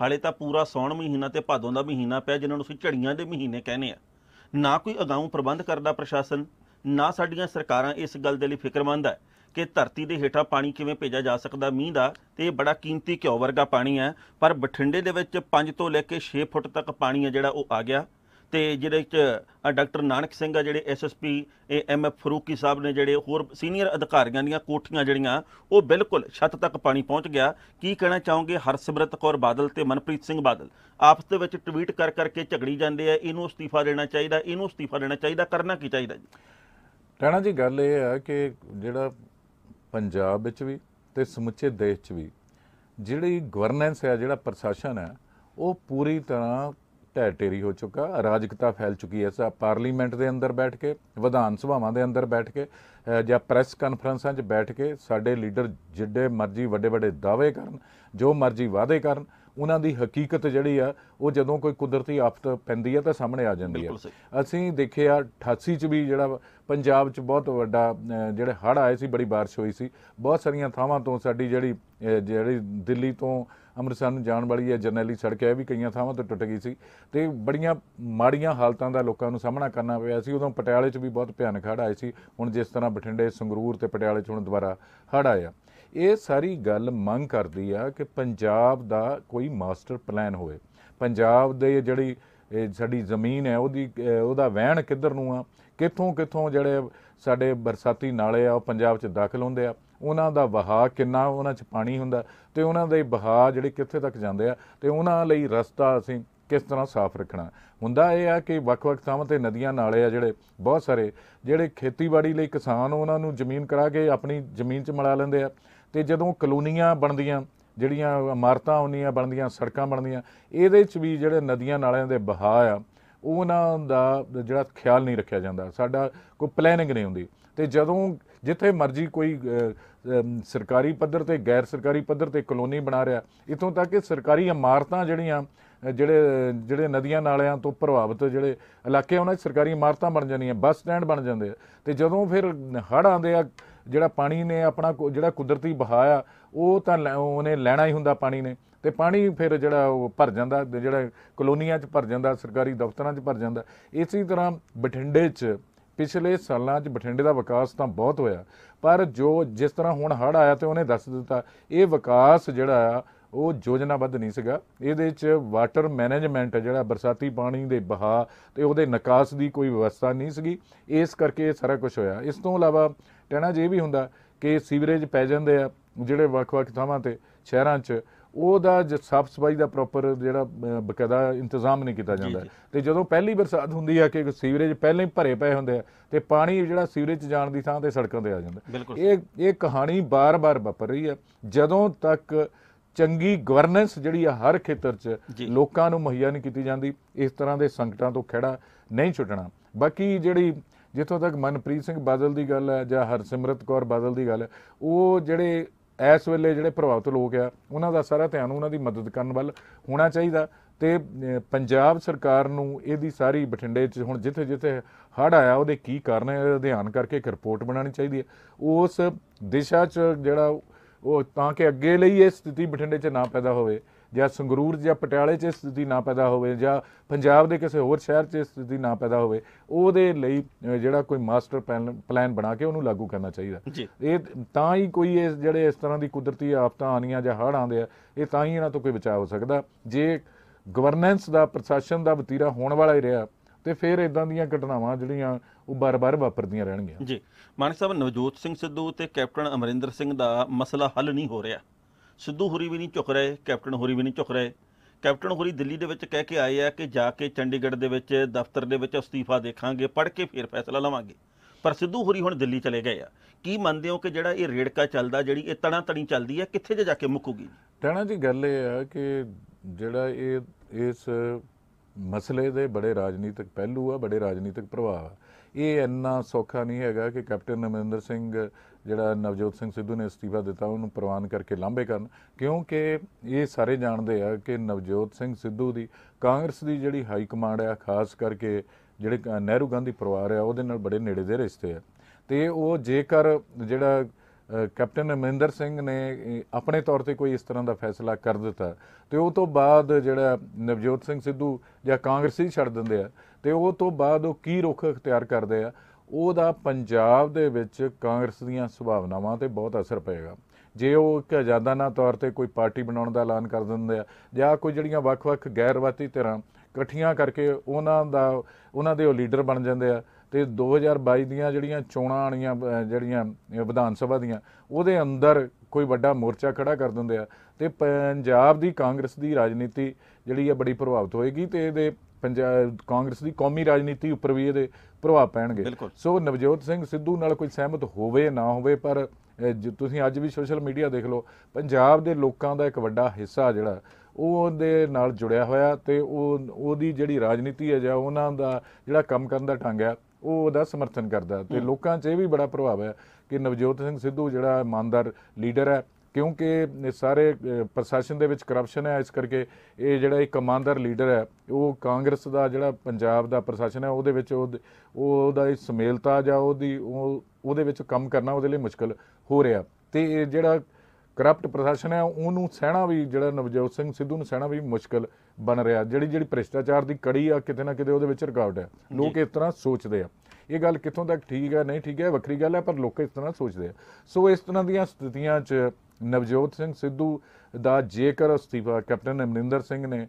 ਹਾਲੇ ਤਾਂ ਪੂਰਾ ਸੌਣ ਮਹੀਨਾ ਤੇ ਭਾਦੋਂ ਦਾ ਮਹੀਨਾ ਪਿਆ ਜਿਨ੍ਹਾਂ ਨੂੰ ਅਸੀਂ ਝੜੀਆਂ ਦੇ ਮਹੀਨੇ ਕਹਿੰਦੇ ਆ ਨਾ ਕੋਈ ਅਗਾਊਂ ਪ੍ਰਬੰਧ ਕਰਦਾ ਪ੍ਰਸ਼ਾਸਨ ਨਾ ਸਾਡੀਆਂ ਸਰਕਾਰਾਂ ਇਸ ਗੱਲ ਦੇ ਲਈ ਫਿਕਰਮੰਦ ਹੈ ਕਿ ਧਰਤੀ ਦੇ ਹੇਠਾਂ ਪਾਣੀ ਕਿਵੇਂ ਭੇਜਿਆ ਜਾ ਸਕਦਾ ਮੀਂਹ ਦਾ ਤੇ ਇਹ ਬੜਾ ਕੀਮਤੀ ਘਿਓ ਵਰਗਾ ਪਾਣੀ ਹੈ ਪਰ ਬਠਿੰਡੇ ਦੇ ਵਿੱਚ 5 ਤੋਂ ਲੈ ਕੇ 6 ਫੁੱਟ ਤੱਕ ਪਾਣੀ ਹੈ ਜਿਹੜਾ ਉਹ ਆ ਗਿਆ ਤੇ ਜਿਹੜੇ ਚ ਡਾਕਟਰ ਨਾਨਕ ਸਿੰਘ ਆ ਜਿਹੜੇ ਐਸਐਸਪੀ ਐਮ ਐਫ ਫਰੂਕੀ ਸਾਹਿਬ ਨੇ ਜਿਹੜੇ ਹੋਰ ਸੀਨੀਅਰ ਅਧਿਕਾਰੀਆਂ ਦੀਆਂ ਕੋਠੀਆਂ ਜਿਹੜੀਆਂ ਉਹ ਬਿਲਕੁਲ ਛੱਤ ਤੱਕ ਪਾਣੀ ਪਹੁੰਚ ਗਿਆ ਕੀ ਕਹਿਣਾ ਚਾਹੋਗੇ ਹਰਸਿਮਰਤ ਕੌਰ ਬਾਦਲ ਤੇ ਮਨਪ੍ਰੀਤ ਸਿੰਘ ਬਾਦਲ ਆਪਸ ਦੇ ਵਿੱਚ ਟਵੀਟ ਕਰ ਕਰਕੇ ਝਗੜੀ ਜਾਂਦੇ ਆ ਇਹਨੂੰ ਅਸਤੀਫਾ ਦੇਣਾ ਚਾਹੀਦਾ ਇਹਨੂੰ ਅਸਤੀਫਾ ਦੇਣਾ ਚਾਹੀਦਾ ਕਰਨਾ ਕੀ ਚਾਹੀਦਾ ਜੀ ਰਾਣਾ ਜੀ ਗੱਲ ਇਹ ਆ ਕਿ ਜਿਹੜਾ ਪੰਜਾਬ ਵਿੱਚ ਵੀ ਤੇ ਸਮੁੱਚੇ ਦੇਸ਼ 'ਚ ਵੀ ਜਿਹੜੀ ਗਵਰਨੈਂਸ ਹੈ ਜਿਹੜਾ ਪ੍ਰਸ਼ਾਸਨ ਹੈ ਉਹ ਪੂਰੀ ਤਰ੍ਹਾਂ ਢਹਿ ਢੇਰੀ ਹੋ ਚੁੱਕਾ ਅਰਾਜਕਤਾ ਫੈਲ ਚੁੱਕੀ ਹੈ ਸਾ ਪਾਰਲੀਮੈਂਟ ਦੇ ਅੰਦਰ ਬੈਠ ਕੇ ਵਿਧਾਨ ਸਭਾਵਾਂ ਦੇ ਅੰਦਰ ਬੈਠ ਕੇ ਜਾਂ ਪ੍ਰੈਸ ਕਾਨਫਰੰਸਾਂ 'ਚ ਬੈਠ ਕੇ ਸਾਡੇ ਲੀਡਰ ਜਿੱਡੇ ਮਰਜ਼ੀ ਵੱਡੇ ਵੱਡੇ ਦਾਅਵੇ ਕਰਨ ਜੋ ਮਰਜ਼ੀ ਵਾਅਦੇ ਕਰਨ ਉਹਨਾਂ ਦੀ ਹਕੀਕਤ ਜਿਹੜੀ ਆ ਉਹ ਜਦੋਂ ਕੋਈ ਕੁਦਰਤੀ ਆਫਤ ਪੈਂਦੀ ਆ ਤਾਂ ਸਾਹਮਣੇ ਆ ਜਾਂਦੀ ਆ ਅਸੀਂ ਦੇਖਿਆ 88 ਚ ਵੀ ਜਿਹੜਾ ਪੰਜਾਬ ਚ ਬਹੁਤ ਵੱਡਾ ਜਿਹੜੇ ਹੜ ਆਏ ਸੀ ਬੜੀ بارش ਹੋਈ ਸੀ ਬਹੁਤ ਸਾਰੀਆਂ ਥਾਵਾਂ ਤੋਂ ਸਾਡੀ ਜਿਹੜੀ ਜਿਹੜੀ ਦਿੱਲੀ ਤੋਂ ਅੰਮ੍ਰਿਤਸਰ ਨੂੰ ਜਾਣ ਵਾਲੀ ਹੈ ਜਰਨੈਲੀ ਸੜਕ ਹੈ ਵੀ ਕਈਆਂ ਥਾਵਾਂ ਤੋਂ ਟੁੱਟ ਗਈ ਸੀ ਤੇ ਬੜੀਆਂ ਮਾੜੀਆਂ ਹਾਲਤਾਂ ਦਾ ਲੋਕਾਂ ਨੂੰ ਸਾਹਮਣਾ ਕਰਨਾ ਪਿਆ ਸੀ ਉਦੋਂ ਪਟਿਆਲੇ 'ਚ ਵੀ ਬਹੁਤ ਭਿਆਨਕ ਹੜ ਆਏ ਸੀ ਹੁਣ ਜਿਸ ਤਰ੍ਹਾਂ ਬਠਿੰਡੇ ਸੰਗਰੂਰ ਤੇ ਪਟਿਆਲੇ 'ਚ ਹੁਣ ਦੁਬਾਰਾ ਹੜ ਆਇਆ ਇਹ ਸਾਰੀ ਗੱਲ ਮੰਗ ਕਰਦੀ ਆ ਕਿ ਪੰਜਾਬ ਦਾ ਕੋਈ ਮਾਸਟਰ ਪਲਾਨ ਹੋਵੇ ਪੰਜਾਬ ਦੇ ਜਿਹੜੀ ਸਾਡੀ ਜ਼ਮੀਨ ਹੈ ਉਹਦੀ ਉਹਦਾ ਵਹਿਣ ਕਿੱਧਰ ਨੂੰ ਆ ਕਿੱਥੋਂ ਕਿੱਥੋਂ ਜਿਹੜੇ ਸਾਡੇ ਬਰਸਾਤੀ ਨਾਲੇ ਆ ਉਹ ਪੰਜਾਬ 'ਚ ਦਾਖਲ ਹੁੰਦੇ ਆ ਉਹਨਾਂ ਦਾ ਵਹਾ ਕਿੰਨਾ ਉਹਨਾਂ 'ਚ ਪਾਣੀ ਹੁੰਦਾ ਤੇ ਉਹਨਾਂ ਦੇ ਵਹਾ ਜਿਹੜੇ ਕਿੱਥੇ ਤੱਕ ਜਾਂਦੇ ਆ ਤੇ ਉਹਨਾਂ ਲਈ ਰਸਤਾ ਅਸੀਂ ਕਿਸ ਤਰ੍ਹਾਂ ਸਾਫ਼ ਰੱਖਣਾ ਹੁੰਦਾ ਇਹ ਆ ਕਿ ਵੱਖ-ਵੱਖ ਥਾਵਾਂ ਤੇ ਨਦੀਆਂ ਨਾਲੇ ਆ ਜਿਹੜੇ ਬਹੁਤ ਸਾਰੇ ਜਿਹੜੇ ਖੇਤੀਬਾੜੀ ਲਈ ਕਿਸਾਨ ਉਹਨਾਂ ਨੂੰ ਜ਼ਮੀਨ ਕਰਾ ਕੇ ਆਪਣੀ ਜ਼ਮੀਨ 'ਚ ਮਲਾ ਲੈਂਦੇ ਆ ਤੇ ਜਦੋਂ ਕਲੋਨੀਆਂ ਬਣਦੀਆਂ ਜਿਹੜੀਆਂ ਇਮਾਰਤਾਂ ਆਉਂਦੀਆਂ ਬਣਦੀਆਂ ਸੜਕਾਂ ਬਣਦੀਆਂ ਇਹਦੇ ਵਿੱਚ ਵੀ ਜਿਹੜੇ ਨਦੀਆਂ ਨਾਲਿਆਂ ਦੇ ਬਹਾਅ ਆ ਉਹਨਾਂ ਦਾ ਜਿਹੜਾ ਖਿਆਲ ਨਹੀਂ ਰੱਖਿਆ ਜਾਂਦਾ ਸਾਡਾ ਕੋਈ ਪਲੈਨਿੰਗ ਨਹੀਂ ਹੁੰਦੀ ਤੇ ਜਦੋਂ ਜਿੱਥੇ ਮਰਜ਼ੀ ਕੋਈ ਸਰਕਾਰੀ ਪੱਧਰ ਤੇ ਗੈਰ ਸਰਕਾਰੀ ਪੱਧਰ ਤੇ ਕਲੋਨੀ ਬਣਾ ਰਿਹਾ ਇਥੋਂ ਤੱਕ ਕਿ ਸਰਕਾਰੀ ਇਮਾਰਤਾਂ ਜਿਹੜੀਆਂ ਜਿਹੜੇ ਜਿਹੜੇ ਨਦੀਆਂ ਨਾਲਿਆਂ ਤੋਂ ਪ੍ਰਭਾਵਿਤ ਜਿਹੜੇ ਇਲਾਕੇ ਉਹਨਾਂ 'ਚ ਸਰਕਾਰੀ ਇਮਾਰਤਾਂ ਬਣ ਜਾਂਦੀਆਂ ਬੱਸ ਸਟੈਂਡ ਬਣ ਜਾਂਦੇ ਤੇ ਜਦੋਂ ਫਿਰ ਹੜ ਆਉਂਦੇ ਆ ਜਿਹੜਾ ਪਾਣੀ ਨੇ ਆਪਣਾ ਜਿਹੜਾ ਕੁਦਰਤੀ ਆ ਉਹ ਤਾਂ ਉਹਨੇ ਲੈਣਾ ਹੀ ਹੁੰਦਾ ਪਾਣੀ ਨੇ ਤੇ ਪਾਣੀ ਫਿਰ ਜਿਹੜਾ ਉਹ ਭਰ ਜਾਂਦਾ ਜਿਹੜਾ ਕਲੋਨੀਆਂ 'ਚ ਭਰ ਜਾਂਦਾ ਸਰਕਾਰੀ ਦਫ਼ਤਰਾਂ 'ਚ ਭਰ ਜਾਂਦਾ ਇਸੇ ਤਰ੍ਹਾਂ ਬਠਿੰਡੇ 'ਚ ਪਿਛਲੇ ਸਾਲਾਂ 'ਚ ਬਠਿੰਡੇ ਦਾ ਵਿਕਾਸ ਤਾਂ ਬਹੁਤ ਹੋਇਆ ਪਰ ਜੋ ਜਿਸ ਤਰ੍ਹਾਂ ਹੁਣ ਹੜ ਆਇਆ ਤੇ ਉਹਨੇ ਦੱਸ ਦਿੱਤਾ ਇਹ ਵਿਕਾਸ ਜਿਹੜਾ ਆ ਉਹ ਯੋਜਨਾਬੱਧ ਨਹੀਂ ਸੀਗਾ ਇਹਦੇ ਵਿੱਚ ਵਾਟਰ ਮੈਨੇਜਮੈਂਟ ਜਿਹੜਾ ਬਰਸਾਤੀ ਪਾਣੀ ਦੇ ਬਹਾ ਤੇ ਉਹਦੇ ਨਿਕਾਸ ਦੀ ਕੋਈ ਵਿਵਸਥਾ ਨਹੀਂ ਸੀਗੀ ਇਸ ਕਰਕੇ ਇਹ ਸਾਰਾ ਕੁਝ ਹੋਇਆ ਇਸ ਤੋਂ ਇਲਾਵਾ ਟਹਿਣਾ ਜੇ ਵੀ ਹੁੰਦਾ ਕਿ ਸੀਵਰੇਜ ਪੈ ਜਾਂਦੇ ਆ ਜਿਹੜੇ ਵੱਖ-ਵੱਖ ਥਾਵਾਂ ਤੇ ਸ਼ਹਿਰਾਂ 'ਚ ਉਹਦਾ ਸਾਫ ਸਫਾਈ ਦਾ ਪ੍ਰੋਪਰ ਜਿਹੜਾ ਬਕਾਇਦਾ ਇੰਤਜ਼ਾਮ ਨਹੀਂ ਕੀਤਾ ਜਾਂਦਾ ਤੇ ਜਦੋਂ ਪਹਿਲੀ ਬਰਸਾਤ ਹੁੰਦੀ ਆ ਕਿ ਸੀਵਰੇਜ ਪਹਿਲਾਂ ਹੀ ਭਰੇ ਪਏ ਹੁੰਦੇ ਆ ਤੇ ਪਾਣੀ ਜਿਹੜਾ ਸੀਵਰੇਜ ਜਾਣ ਦੀ ਥਾਂ ਤੇ ਸੜਕਾਂ ਤੇ ਆ ਜਾਂਦਾ ਇਹ ਇਹ ਕਹਾਣੀ ਬਾਰ-ਬਾਰ ਵਾਪਰ ਰਹੀ ਆ ਜਦੋਂ ਤੱਕ ਚੰਗੀ ਗਵਰਨੈਂਸ ਜਿਹੜੀ ਆ ਹਰ ਖੇਤਰ 'ਚ ਲੋਕਾਂ ਨੂੰ ਮਹੱਈਆ ਨਹੀਂ ਕੀਤੀ ਜਾਂਦੀ ਇਸ ਤਰ੍ਹਾਂ ਦੇ ਸੰਕਟਾਂ ਤੋਂ ਖੜਾ ਨਹੀਂ ਛੁੱਟਣਾ ਬਾਕੀ ਜਿਹੜੀ ਜਿੱਥੋਂ ਤੱਕ ਮਨਪ੍ਰੀਤ ਸਿੰਘ ਬਾਦਲ ਦੀ ਗੱਲ ਹੈ ਜਾਂ ਹਰਸਿਮਰਤ ਕੌਰ ਬਾਦਲ ਦੀ ਗੱਲ ਉਹ ਜਿਹੜੇ ਇਸ ਵੇਲੇ ਜਿਹੜੇ ਪ੍ਰਭਾਵਿਤ ਲੋਕ ਆ ਉਹਨਾਂ ਦਾ ਸਾਰਾ ਧਿਆਨ ਉਹਨਾਂ ਦੀ ਮਦਦ ਕਰਨ ਵੱਲ ਹੋਣਾ ਚਾਹੀਦਾ ਤੇ ਪੰਜਾਬ ਸਰਕਾਰ ਨੂੰ ਇਹਦੀ ਸਾਰੀ ਬਠਿੰਡੇ 'ਚ ਹੁਣ ਜਿੱਥੇ-ਜਿੱਥੇ ਹੜ ਆਇਆ ਉਹਦੇ ਕੀ ਕਾਰਨ ਹੈ ਧਿਆਨ ਕਰਕੇ ਇੱਕ ਰਿਪੋਰਟ ਬਣਾਉਣੀ ਚਾਹੀਦੀ ਹੈ ਉਸ ਦਿਸ਼ਾ 'ਚ ਜਿਹੜਾ ਉਹ ਤਾਂ ਕਿ ਅੱਗੇ ਲਈ ਇਹ ਸਥਿਤੀ ਬਠਿੰਡੇ 'ਚ ਨਾ ਪੈਦਾ ਹੋਵੇ ਜਾਂ ਸੰਗਰੂਰ ਜਾਂ ਪਟਿਆਲੇ 'ਚ ਸਥਿਤੀ ਨਾ ਪੈਦਾ ਹੋਵੇ ਜਾਂ ਪੰਜਾਬ ਦੇ ਕਿਸੇ ਹੋਰ ਸ਼ਹਿਰ 'ਚ ਸਥਿਤੀ ਨਾ ਪੈਦਾ ਹੋਵੇ ਉਹਦੇ ਲਈ ਜਿਹੜਾ ਕੋਈ ਮਾਸਟਰ ਪਲਾਨ ਬਣਾ ਕੇ ਉਹਨੂੰ ਲਾਗੂ ਕਰਨਾ ਚਾਹੀਦਾ ਇਹ ਤਾਂ ਹੀ ਕੋਈ ਇਸ ਜਿਹੜੇ ਇਸ ਤਰ੍ਹਾਂ ਦੀ ਕੁਦਰਤੀ ਆਫਤਾਂ ਆਨੀਆਂ ਜਾਂ ਹੜ੍ਹ ਆਉਂਦੇ ਆ ਇਹ ਤਾਂ ਹੀ ਇਹਨਾਂ ਤੋਂ ਕੋਈ ਬਚਾਅ ਹੋ ਸਕਦਾ ਜੇ ਗਵਰਨੈਂਸ ਦਾ ਪ੍ਰਸ਼ਾਸਨ ਦਾ ਵਤੀਰਾ ਹੋਣ ਵਾਲਾ ਹੀ ਰਿਹਾ ਤੇ ਫਿਰ ਇਦਾਂ ਦੀਆਂ ਘਟਨਾਵਾਂ ਜਿਹੜੀਆਂ ਉਹ ਬਾਰ-ਬਾਰ ਵਾਪਰਦੀਆਂ ਰਹਿਣਗੀਆਂ ਜੀ ਮਾਨਕ ਸਾਹਿਬ ਨਵਜੋਤ ਸਿੰਘ ਸਿੱਧੂ ਤੇ ਕੈਪਟਨ ਅਮਰਿੰਦਰ ਸਿੰਘ ਦਾ ਮਸਲਾ ਹੱਲ ਨਹੀਂ ਹੋ ਰਿਹਾ ਸਿੱਧੂ ਹੋਰੀ ਵੀ ਨਹੀਂ ਝੁਕ ਰਹੇ ਕੈਪਟਨ ਹੋਰੀ ਵੀ ਨਹੀਂ ਝੁਕ ਰਹੇ ਕੈਪਟਨ ਹੋਰੀ ਦਿੱਲੀ ਦੇ ਵਿੱਚ ਕਹਿ ਕੇ ਆਏ ਆ ਕਿ ਜਾ ਕੇ ਚੰਡੀਗੜ੍ਹ ਦੇ ਵਿੱਚ ਦਫ਼ਤਰ ਦੇ ਵਿੱਚ ਅਸਤੀਫਾ ਦੇਖਾਂਗੇ ਪੜ੍ਹ ਕੇ ਫਿਰ ਫੈਸਲਾ ਲਵਾਂਗੇ ਪਰ ਸਿੱਧੂ ਹੋਰੀ ਹੁਣ ਦਿੱਲੀ ਚਲੇ ਗਏ ਆ ਕੀ ਮੰਨਦੇ ਹੋ ਕਿ ਜਿਹੜਾ ਇਹ ਰੇੜਕਾ ਚੱਲਦਾ ਜਿਹੜੀ ਇਹ ਤਣਾ ਤਣੀ ਚੱਲਦੀ ਹੈ ਕਿੱਥੇ ਜਾ ਕੇ ਮੁੱਕੂਗੀ ਤਣਾ ਦੀ ਗੱਲ ਇਹ ਆ ਕਿ ਜਿਹੜਾ ਇਹ ਇਸ ਮਸਲੇ ਦੇ ਬੜੇ ਰਾਜਨੀਤਿਕ ਪਹਿਲੂ ਆ ਬੜੇ ਰਾਜਨੀਤਿਕ ਪ੍ਰਭਾਵ ਆ ਇਹ ਇੰਨਾ ਸੌਖਾ ਨਹੀਂ ਹੈਗਾ ਕਿ ਕੈਪਟਨ ਅਮਰਿੰਦਰ ਸਿੰਘ ਜਿਹੜਾ ਨਵਜੋਤ ਸਿੰਘ ਸਿੱਧੂ ਨੇ ਅਸਤੀਫਾ ਦਿੱਤਾ ਉਹਨੂੰ ਪ੍ਰਵਾਨ ਕਰਕੇ ਲਾਂਬੇ ਕਰਨ ਕਿਉਂਕਿ ਇਹ ਸਾਰੇ ਜਾਣਦੇ ਆ ਕਿ ਨਵਜੋਤ ਸਿੰਘ ਸਿੱਧੂ ਦੀ ਕਾਂਗਰਸ ਦੀ ਜਿਹੜੀ ਹਾਈ ਕਮਾਂਡ ਆ ਖਾਸ ਕਰਕੇ ਜਿਹੜੇ ਨਹਿਰੂ ਗਾਂਧੀ ਪਰਿਵਾਰ ਆ ਉਹਦੇ ਨਾਲ ਬੜੇ ਨੇੜੇ ਦੇ ਰਿਸ਼ਤੇ ਆ ਤੇ ਉਹ ਜੇਕਰ ਜਿਹੜਾ ਕੈਪਟਨ ਅਮਰਿੰਦਰ ਸਿੰਘ ਨੇ ਆਪਣੇ ਤੌਰ ਤੇ ਕੋਈ ਇਸ ਤਰ੍ਹਾਂ ਦਾ ਫੈਸਲਾ ਕਰ ਦਿੱਤਾ ਤੇ ਉਹ ਤੋਂ ਬਾਅਦ ਜਿਹੜਾ ਨਵਜੋਤ ਸਿੰਘ ਸਿੱਧੂ ਜਾਂ ਕਾਂਗਰਸੀ ਛੱਡ ਦਿੰਦੇ ਆ ਤੇ ਉਹ ਤੋਂ ਬਾਅਦ ਉਹ ਕੀ ਰੁਖ ਅਖਤਿਆਰ ਕਰਦੇ ਆ ਉਹਦਾ ਪੰਜਾਬ ਦੇ ਵਿੱਚ ਕਾਂਗਰਸ ਦੀਆਂ ਸੁਭਾਵਨਾਵਾਂ ਤੇ ਬਹੁਤ ਅਸਰ ਪਏਗਾ ਜੇ ਉਹ ਇੱਕ ਆਜ਼ਾਦਾਨਾ ਤੌਰ ਤੇ ਕੋਈ ਪਾਰਟੀ ਬਣਾਉਣ ਦਾ ਐਲਾਨ ਕਰ ਦਿੰਦੇ ਆ ਜਾਂ ਕੋਈ ਜਿਹੜੀਆਂ ਵੱਖ-ਵੱਖ ਗੈਰਵਾਤੀ ਧਿਰਾਂ ਇਕੱਠੀਆਂ ਕਰਕੇ ਉਹਨਾਂ ਦਾ ਉਹਨਾਂ ਦੇ ਉਹ ਲੀਡਰ ਬਣ ਜਾਂਦੇ ਆ ਤੇ 2022 ਦੀਆਂ ਜਿਹੜੀਆਂ ਚੋਣਾਂ ਆਣੀਆਂ ਜਿਹੜੀਆਂ ਵਿਧਾਨ ਸਭਾ ਦੀਆਂ ਉਹਦੇ ਅੰਦਰ ਕੋਈ ਵੱਡਾ ਮੋਰਚਾ ਖੜਾ ਕਰ ਦਿੰਦੇ ਆ ਤੇ ਪੰਜਾਬ ਦੀ ਕਾਂਗਰਸ ਦੀ ਰਾਜਨੀਤੀ ਜਿਹੜੀ ਆ ਬੜੀ ਪ੍ਰਭਾਵਿਤ ਹੋਏਗੀ ਤੇ ਇਹਦੇ ਪੰਜਾਬ ਕਾਂਗਰਸ ਦੀ ਕੌਮੀ ਰਾਜਨੀਤੀ ਉੱਪਰ ਵੀ ਇਹਦੇ ਪ੍ਰਭਾਵ ਪੈਣਗੇ ਸੋ ਨਵਜੋਤ ਸਿੰਘ ਸਿੱਧੂ ਨਾਲ ਕੋਈ ਸਹਿਮਤ ਹੋਵੇ ਨਾ ਹੋਵੇ ਪਰ ਤੁਸੀਂ ਅੱਜ ਵੀ ਸੋਸ਼ਲ ਮੀਡੀਆ ਦੇਖ ਲਓ ਪੰਜਾਬ ਦੇ ਲੋਕਾਂ ਦਾ ਇੱਕ ਵੱਡਾ ਹਿੱਸਾ ਜਿਹੜਾ ਉਹਦੇ ਨਾਲ ਜੁੜਿਆ ਹੋਇਆ ਤੇ ਉਹ ਉਹਦੀ ਜਿਹੜੀ ਰਾਜਨੀਤੀ ਹੈ ਜਾਂ ਉਹਨਾਂ ਦਾ ਜਿਹੜਾ ਕੰਮ ਕਰਨ ਦਾ ਢੰਗ ਹੈ ਉਹ ਉਹਦਾ ਸਮਰਥਨ ਕਰਦਾ ਤੇ ਲੋਕਾਂ 'ਚ ਇਹ ਵੀ ਬੜਾ ਪ੍ਰਭਾਵ ਹੈ ਕਿ ਨਵਜੋਤ ਸਿੰਘ ਸਿੱਧੂ ਜਿਹੜਾ ਇਮਾਨਦਾਰ ਲੀਡਰ ਹੈ ਕਿਉਂਕਿ ਸਾਰੇ ਪ੍ਰਸ਼ਾਸਨ ਦੇ ਵਿੱਚ ਕਰਪਸ਼ਨ ਹੈ ਇਸ ਕਰਕੇ ਇਹ ਜਿਹੜਾ ਇੱਕ ਇਮਾਨਦਾਰ ਲੀਡਰ ਹੈ ਉਹ ਕਾਂਗਰਸ ਦਾ ਜਿਹੜਾ ਪੰਜਾਬ ਦਾ ਪ੍ਰਸ਼ਾਸਨ ਹੈ ਉਹਦੇ ਵਿੱਚ ਉਹ ਉਹਦਾ ਸਮੇਲਤਾ ਜਾਂ ਉਹਦੀ ਉਹਦੇ ਵਿੱਚ ਕੰਮ ਕਰਨਾ ਉਹਦੇ ਲਈ ਮੁਸ਼ਕਲ ਹੋ ਰਿਹਾ ਤੇ ਇਹ ਜਿਹੜਾ ਕਰਪਟ ਪ੍ਰਸ਼ਾਸਨ ਹੈ ਉਹਨੂੰ ਸਹਿਣਾ ਵੀ ਜਿਹੜਾ ਨਵਜੋਤ ਸਿੰਘ ਸਿੱਧੂ ਨੂੰ ਸਹਿਣਾ ਵੀ ਮੁਸ਼ਕਲ ਬਣ ਰਿਹਾ ਜਿਹੜੀ ਜਿਹੜੀ ਭ੍ਰਿਸ਼ਟਾਚਾਰ ਦੀ ਕੜੀ ਆ ਕਿਤੇ ਨਾ ਕਿਤੇ ਉਹਦੇ ਵਿੱਚ ਰੁਕਾਵਟ ਹੈ ਲੋਕ ਇਸ ਤਰ੍ਹਾਂ ਸੋਚਦੇ ਆ ਇਹ ਗੱਲ ਕਿੱਥੋਂ ਤੱਕ ਠੀਕ ਹੈ ਨਹੀਂ ਠੀਕ ਹੈ ਵੱਖਰੀ ਗੱਲ ਹੈ ਪਰ ਲੋਕ ਇਸ ਤਰ੍ਹਾਂ ਸੋਚਦੇ ਆ ਸੋ ਇਸ ਤਰ੍ਹਾਂ ਦੀਆਂ ਸਥਿਤੀਆਂ 'ਚ ਨਵਜੋਤ ਸਿੰਘ ਸਿੱਧੂ ਦਾ ਜੇਕਰ ਅਸਤੀਫਾ ਕੈਪਟਨ ਅਮਰਿੰਦਰ ਸਿੰਘ ਨੇ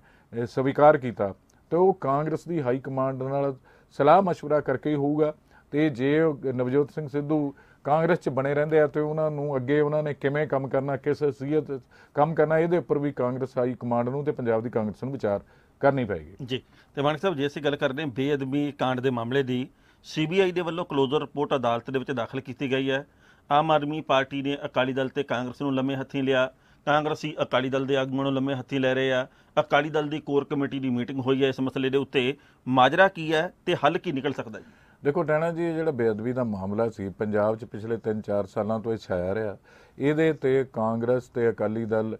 ਸਵੀਕਾਰ ਕੀਤਾ ਤੇ ਉਹ ਕਾਂਗਰਸ ਦੀ ਹਾਈ ਕਮਾਂਡ ਨਾਲ ਸਲਾਹ مشورہ ਕਰਕੇ ਹੀ ਹੋਊਗਾ ਤੇ ਜੇ ਨਵਜੋਤ ਸਿੰਘ ਸਿੱਧੂ ਕਾਂਗਰਸ 'ਚ ਬਣੇ ਰਹਿੰਦੇ ਆ ਤੇ ਉਹਨਾਂ ਨੂੰ ਅੱਗੇ ਉਹਨਾਂ ਨੇ ਕਿਵੇਂ ਕੰਮ ਕਰਨਾ ਕਿਸ ਹਸੀਅਤ ਕੰਮ ਕਰਨਾ ਇਹਦੇ ਉੱਪਰ ਵੀ ਕਾਂਗਰਸ ਹਾਈ ਕਮਾਂਡ ਨੂੰ ਤੇ ਪੰਜਾਬ ਦੀ ਕਾਂਗਰਸ ਨੂੰ ਵਿਚਾਰ ਕਰਨੀ ਪਏਗੀ ਜੀ ਤੇ ਮਾਨਕ ਸਾਹਿਬ ਜੇ ਅਸੀਂ ਗੱਲ ਕਰਦੇ ਹਾਂ ਬੇਅਦਬੀ ਕਾਂਡ ਦੇ ਮਾਮਲੇ ਦੀ ਸੀਬੀਆਈ ਦੇ ਵੱਲੋਂ ਕਲੋਜ਼ਰ ਰਿਪੋਰਟ ਅਦਾਲਤ ਦੇ ਵਿੱਚ ਦਾਖਲ ਕੀਤੀ ਗਈ ਹੈ ਆਮ ਆਦਮੀ ਪਾਰਟੀ ਨੇ ਅਕਾਲੀ ਦਲ ਤੇ ਕਾਂਗਰਸ ਨੂੰ ਲੰਮੇ ਹੱਥੀਂ ਲਿਆ ਕਾਂਗਰਸੀ ਅਕਾਲੀ ਦਲ ਦੇ ਆਗੂਆਂ ਨੂੰ ਲੰਮੇ ਹੱਥੀ ਲੈ ਰਹੇ ਆ ਅਕਾਲੀ ਦਲ ਦੀ ਕੋਰ ਕਮੇਟੀ ਦੀ ਮੀਟਿੰਗ ਹੋਈ ਹੈ ਇਸ ਮਸਲੇ ਦੇ ਉੱਤੇ ਮਾਜਰਾ ਕੀ ਹੈ ਤੇ ਹੱਲ ਕੀ ਨਿਕਲ ਸਕਦਾ ਹੈ ਦੇਖੋ ਟੈਣਾ ਜੀ ਜਿਹੜਾ ਬੇਅਦਬੀ ਦਾ ਮਾਮਲਾ ਸੀ ਪੰਜਾਬ 'ਚ ਪਿਛਲੇ 3-4 ਸਾਲਾਂ ਤੋਂ ਇਹ ਛਾਇਆ ਰਿਹਾ ਇਹਦੇ ਤੇ ਕਾਂਗਰਸ ਤੇ ਅਕਾਲੀ ਦਲ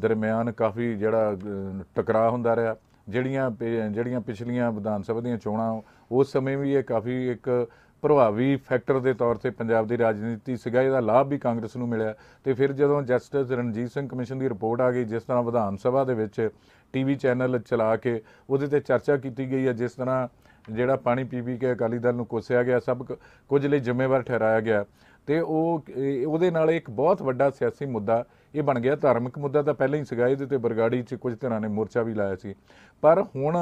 ਦਰਮਿਆਨ ਕਾਫੀ ਜਿਹੜਾ ਟਕਰਾਅ ਹੁੰਦਾ ਰਿਹਾ ਜਿਹੜੀਆਂ ਜਿਹੜੀਆਂ ਪਿਛਲੀਆਂ ਵਿਧਾਨ ਸਭਾ ਦੀਆਂ ਚੋਣਾਂ ਉਸ ਸਮੇਂ ਵੀ ਇਹ ਕਾਫੀ ਇੱਕ ਪ੍ਰਭਾਵੀ ਫੈਕਟਰ ਦੇ ਤੌਰ ਤੇ ਪੰਜਾਬ ਦੀ ਰਾਜਨੀਤੀ ਸੀਗਾ ਇਹਦਾ ਲਾਭ ਵੀ ਕਾਂਗਰਸ ਨੂੰ ਮਿਲਿਆ ਤੇ ਫਿਰ ਜਦੋਂ ਜਸਟਿਸ ਰਣਜੀਤ ਸਿੰਘ ਕਮਿਸ਼ਨ ਦੀ ਰਿਪੋਰਟ ਆ ਗਈ ਜਿਸ ਤਰ੍ਹਾਂ ਵਿਧਾਨ ਸਭਾ ਦੇ ਵਿੱਚ ਟੀਵੀ ਚੈਨਲ ਚਲਾ ਕੇ ਉਹਦੇ ਤੇ ਚਰਚਾ ਕੀਤੀ ਗਈ ਹੈ ਜਿਸ ਤਰ੍ਹਾਂ ਜਿਹੜਾ ਪਾਣੀ ਪੀ ਪੀ ਕੇ ਅਕਾਲੀ ਦਲ ਨੂੰ ਕੋਸਿਆ ਗਿਆ ਸਭ ਕੁਝ ਲਈ ਜ਼ਿੰਮੇਵਾਰ ਠਹਿਰਾਇਆ ਗਿਆ ਤੇ ਉਹ ਉਹਦੇ ਨਾਲ ਇੱਕ ਬਹੁਤ ਵੱਡਾ ਸਿਆਸੀ ਮੁੱਦਾ ਇਹ ਬਣ ਗਿਆ ਧਾਰਮਿਕ ਮੁੱਦਾ ਤਾਂ ਪਹਿਲਾਂ ਹੀ ਸੀਗਾ ਇਹਦੇ ਤੇ ਬਰਗਾੜੀ 'ਚ ਕੁਝ ਧਿਰਾਂ ਨੇ ਮੋਰਚਾ ਵੀ ਲਾਇਆ ਸੀ ਪਰ ਹੁਣ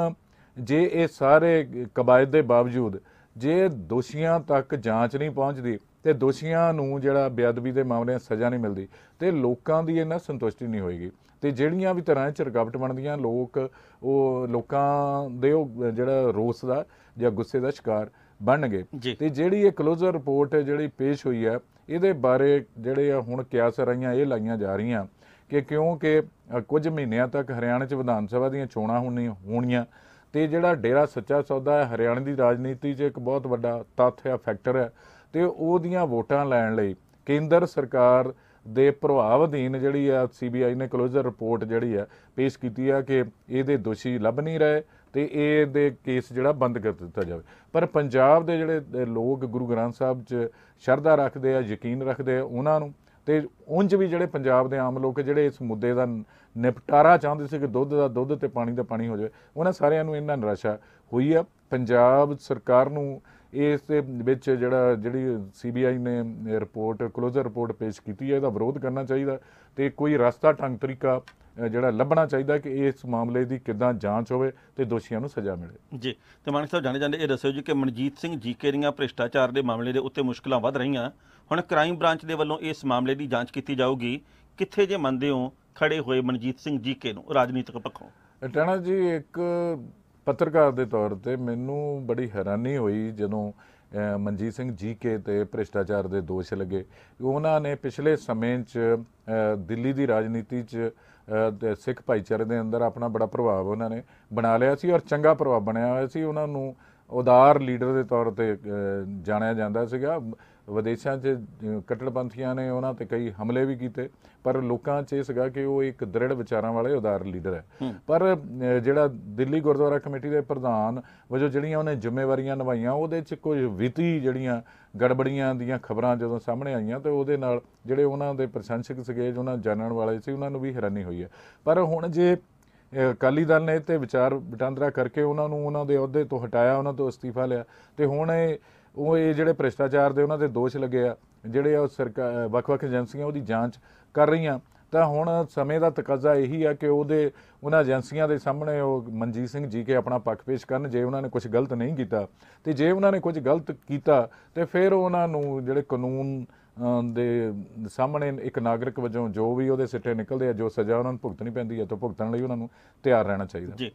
ਜੇ ਇਹ ਸਾਰੇ ਕਬਾਇਦ ਦੇ ਬਾਵਜੂਦ ਜੇ ਦੋਸ਼ੀਆਂ ਤੱਕ ਜਾਂਚ ਨਹੀਂ ਪਹੁੰਚਦੀ ਤੇ ਦੋਸ਼ੀਆਂ ਨੂੰ ਜਿਹੜਾ ਬੇਅਦਬੀ ਦੇ ਮਾਮਲੇ ਸਜ਼ਾ ਨਹੀਂ ਮਿਲਦੀ ਤੇ ਲੋਕਾਂ ਦੀ ਇਹਨਾਂ ਸੰਤੁਸ਼ਟੀ ਨਹੀਂ ਹੋਏਗੀ ਤੇ ਜਿਹੜੀਆਂ ਵੀ ਤਰ੍ਹਾਂ 'ਚ ਰਗਵਟ ਬਣਦੀਆਂ ਲੋਕ ਉਹ ਲੋਕਾਂ ਦੇ ਉਹ ਜਿਹੜਾ ਰੋਸ ਦਾ ਜਾਂ ਗੁੱਸੇ ਦਾ ਸ਼ਿਕਾਰ ਬਣਨਗੇ ਤੇ ਜਿਹੜੀ ਇਹ ਕਲੋਜ਼ਰ ਰਿਪੋਰਟ ਜਿਹੜੀ ਪੇਸ਼ ਹੋਈ ਹੈ ਇਹਦੇ ਬਾਰੇ ਜਿਹੜੇ ਆ ਹੁਣ ਕਿਆ ਸਰਾਈਆਂ ਇਹ ਲਾਈਆਂ ਜਾ ਰਹੀਆਂ ਕਿ ਕਿਉਂਕਿ ਕੁਝ ਮਹੀਨਿਆਂ ਤੱਕ ਹਰਿਆਣਾ 'ਚ ਵਿਧਾਨ ਸਭਾ ਦੀਆਂ ਚੋਣਾਂ ਹੋਣੀਆਂ ਤੇ ਜਿਹੜਾ ਡੇਰਾ ਸੱਚਾ ਸੌਦਾ ਹੈ ਹਰਿਆਣਾ ਦੀ ਰਾਜਨੀਤੀ 'ਚ ਇੱਕ ਬਹੁਤ ਵੱਡਾ ਤੱਤ ਹੈ ਫੈਕਟਰ ਹੈ ਤੇ ਉਹਦੀਆਂ ਵੋਟਾਂ ਲੈਣ ਲਈ ਕੇਂਦਰ ਸਰਕਾਰ ਦੇ ਪ੍ਰਭਾਵ ਅਧੀਨ ਜਿਹੜੀ ਆ ਸੀਬੀਆਈ ਨੇ ਕਲੋਜ਼ਰ ਰਿਪੋਰਟ ਜਿਹੜੀ ਆ ਪੇਸ਼ ਕੀਤੀ ਆ ਕਿ ਇਹਦੇ ਦੋਸ਼ੀ ਲੱਭ ਨਹੀਂ ਰਹੇ ਤੇ ਇਹ ਦੇ ਕੇਸ ਜਿਹੜਾ ਬੰਦ ਕਰ ਦਿੱਤਾ ਜਾਵੇ ਪਰ ਪੰਜਾਬ ਦੇ ਜਿਹੜੇ ਲੋਕ ਗੁਰੂ ਗ੍ਰੰਥ ਸਾਹਿਬ 'ਚ ਸ਼ਰਧਾ ਰੱਖਦੇ ਆ ਯਕੀਨ ਰੱਖਦੇ ਆ ਉਹਨਾਂ ਨੂੰ ਤੇ ਉਂਝ ਵੀ ਜਿਹੜੇ ਪੰਜਾਬ ਦੇ ਆਮ ਲੋਕ ਜਿਹੜੇ ਇਸ ਮੁੱਦੇ ਦਾ ਨਿਪਟਾਰਾ ਚਾਹੁੰਦੇ ਸੀ ਕਿ ਦੁੱਧ ਦਾ ਦੁੱਧ ਤੇ ਪਾਣੀ ਦਾ ਪਾਣੀ ਹੋ ਜਾਵੇ ਉਹਨਾਂ ਸਾਰਿਆਂ ਨੂੰ ਇਹਨਾਂ ਨਿਰਾਸ਼ਾ ਹੋਈ ਆ ਪੰਜਾਬ ਸਰਕਾਰ ਨੂੰ ਇਸ ਦੇ ਵਿੱਚ ਜਿਹੜਾ ਜਿਹੜੀ ਸੀਬੀਆਈ ਨੇ ਰਿਪੋਰਟ ਕਲੋਜ਼ਰ ਰਿਪੋਰਟ ਪੇਸ਼ ਕੀਤੀ ਹੈ ਇਹਦਾ ਵਿਰੋਧ ਕਰਨਾ ਚਾਹੀਦਾ ਤੇ ਕੋਈ ਰਸਤਾ ਢੰਗ ਤਰੀਕਾ ਜਿਹੜਾ ਲੱਭਣਾ ਚਾਹੀਦਾ ਕਿ ਇਸ ਮਾਮਲੇ ਦੀ ਕਿਦਾਂ ਜਾਂਚ ਹੋਵੇ ਤੇ ਦੋਸ਼ੀਆਂ ਨੂੰ ਸਜ਼ਾ ਮਿਲੇ ਜੀ ਤੇ ਮਾਨਕ ਸਾਹਿਬ ਜਾਣੇ ਜਾਂਦੇ ਇਹ ਦੱਸਿਓ ਜੀ ਕਿ ਮਨਜੀਤ ਸਿੰਘ ਜੀਕੇ ਦੀਆਂ ਭ੍ਰਿਸ਼ਟਾਚਾਰ ਦੇ ਮਾਮਲੇ ਦੇ ਉੱਤੇ ਮੁਸ਼ਕਲਾਂ ਵੱਧ ਰਹੀਆਂ ਹੁਣ ਕ੍ਰਾਈਮ ਬ੍ਰਾਂਚ ਦੇ ਵੱਲੋਂ ਇਸ ਮਾਮਲੇ ਦੀ ਜਾਂਚ ਕੀਤੀ ਜਾਊਗੀ ਕਿੱਥੇ ਜੇ ਮੰਨਦੇ ਹੋ ਖੜੇ ਹੋਏ ਮਨਜੀਤ ਸਿੰਘ ਜੀਕੇ ਨੂੰ ਰਾਜਨੀਤਿਕ ਪੱਖੋਂ ਟਾਣਾ ਜੀ ਇੱਕ ਪੱਤਰਕਾਰ ਦੇ ਤੌਰ ਤੇ ਮੈਨੂੰ ਬੜੀ ਹੈਰਾਨੀ ਹੋਈ ਜਦੋਂ ਮਨਜੀਤ ਸਿੰਘ ਜੀ ਕੇ ਤੇ ਭ੍ਰਿਸ਼ਟਾਚਾਰ ਦੇ ਦੋਸ਼ ਲੱਗੇ ਉਹਨਾਂ ਨੇ ਪਿਛਲੇ ਸਮੇਂ 'ਚ ਦਿੱਲੀ ਦੀ ਰਾਜਨੀਤੀ 'ਚ ਸਿੱਖ ਭਾਈਚਾਰੇ ਦੇ ਅੰਦਰ ਆਪਣਾ ਬੜਾ ਪ੍ਰਭਾਵ ਉਹਨਾਂ ਨੇ ਬਣਾ ਲਿਆ ਸੀ ਔਰ ਚੰਗਾ ਪ੍ਰਭਾਵ ਬਣਿਆ ਹੋਇਆ ਸੀ ਉਹਨਾਂ ਨੂੰ ਉਦਾਰ ਲੀਡਰ ਦੇ ਤੌਰ ਤੇ ਜਾਣਿਆ ਜਾਂਦਾ ਸੀਗਾ ਵਿਦੇਸ਼ਾਂ 'ਚ ਕਟੜਪੰਥੀਆਂ ਨੇ ਉਹਨਾਂ ਤੇ ਕਈ ਹਮਲੇ ਵੀ ਕੀਤੇ ਪਰ ਲੋਕਾਂ 'ਚ ਇਹ ਸੀਗਾ ਕਿ ਉਹ ਇੱਕ ਦ੍ਰਿੜ ਵਿਚਾਰਾਂ ਵਾਲੇ ਉਦਾਰ ਲੀਡਰ ਹੈ ਪਰ ਜਿਹੜਾ ਦਿੱਲੀ ਗੁਰਦੁਆਰਾ ਕਮੇਟੀ ਦੇ ਪ੍ਰਧਾਨ ਵਜੋਂ ਜਿਹੜੀਆਂ ਉਹਨੇ ਜ਼ਿੰਮੇਵਾਰੀਆਂ ਨਿਭਾਈਆਂ ਉਹਦੇ 'ਚ ਕੁਝ ਵਿਤੀ ਜਿਹੜੀਆਂ ਗੜਬੜੀਆਂ ਦੀਆਂ ਖਬਰਾਂ ਜਦੋਂ ਸਾਹਮਣੇ ਆਈਆਂ ਤੇ ਉਹਦੇ ਨਾਲ ਜਿਹੜੇ ਉਹਨਾਂ ਦੇ ਪ੍ਰਸ਼ੰਸਕ ਸੀਗੇ ਉਹਨਾਂ ਜਾਣਨ ਵਾਲੇ ਸੀ ਉਹਨਾਂ ਨੂੰ ਵੀ ਹੈਰਾਨੀ ਹੋਈ ਹੈ ਪਰ ਹੁਣ ਜੇ ਕਾਲੀ ਦਲ ਨੇ ਤੇ ਵਿਚਾਰ ਵਟਾਂਦਰਾ ਕਰਕੇ ਉਹਨਾਂ ਨੂੰ ਉਹਨਾਂ ਦੇ ਅਹੁਦੇ ਤੋਂ ਹਟਾਇਆ ਉਹਨਾਂ ਤੋਂ ਅਸਤੀਫਾ ਲਿਆ ਤੇ ਹੁਣ ਇਹ ਉਹ ਇਹ ਜਿਹੜੇ ਭ੍ਰਿਸ਼ਟਾਚਾਰ ਦੇ ਉਹਨਾਂ ਦੇ ਦੋਸ਼ ਲੱਗੇ ਆ ਜਿਹੜੇ ਆ ਸਰਕਾਰ ਵੱਖ-ਵੱਖ ਏਜੰਸੀਆਂ ਉਹਦੀ ਜਾਂਚ ਕਰ ਰਹੀਆਂ ਤਾਂ ਹੁਣ ਸਮੇਂ ਦਾ ਤਕਾਜ਼ਾ ਇਹੀ ਆ ਕਿ ਉਹਦੇ ਉਹਨਾਂ ਏਜੰਸੀਆਂ ਦੇ ਸਾਹਮਣੇ ਉਹ ਮਨਜੀਤ ਸਿੰਘ ਜੀ ਕੇ ਆਪਣਾ ਪੱਖ ਪੇਸ਼ ਕਰਨ ਜੇ ਉਹਨਾਂ ਨੇ ਕੁਝ ਗਲਤ ਨਹੀਂ ਕੀਤਾ ਤੇ ਜੇ ਉਹਨਾਂ ਨੇ ਕੁਝ ਗਲਤ ਕੀਤਾ ਤੇ ਫਿਰ ਉਹਨਾਂ ਨੂੰ ਜਿਹੜੇ ਕਾਨੂੰਨ ਦੇ ਸਾਹਮਣੇ ਇੱਕ ਨਾਗਰਿਕ ਵਜੋਂ ਜੋ ਵੀ ਉਹਦੇ ਸਿੱਟੇ ਨਿਕਲਦੇ ਆ ਜੋ ਸਜ਼ਾ ਉਹਨਾਂ ਨੂੰ ਭੁਗਤਣੀ ਪੈਂਦੀ ਹੈ ਤਾਂ ਭੁਗਤਣ ਲਈ ਉਹਨਾਂ ਨੂੰ ਤਿਆਰ ਰਹਿਣਾ ਚਾਹੀਦਾ ਜੀ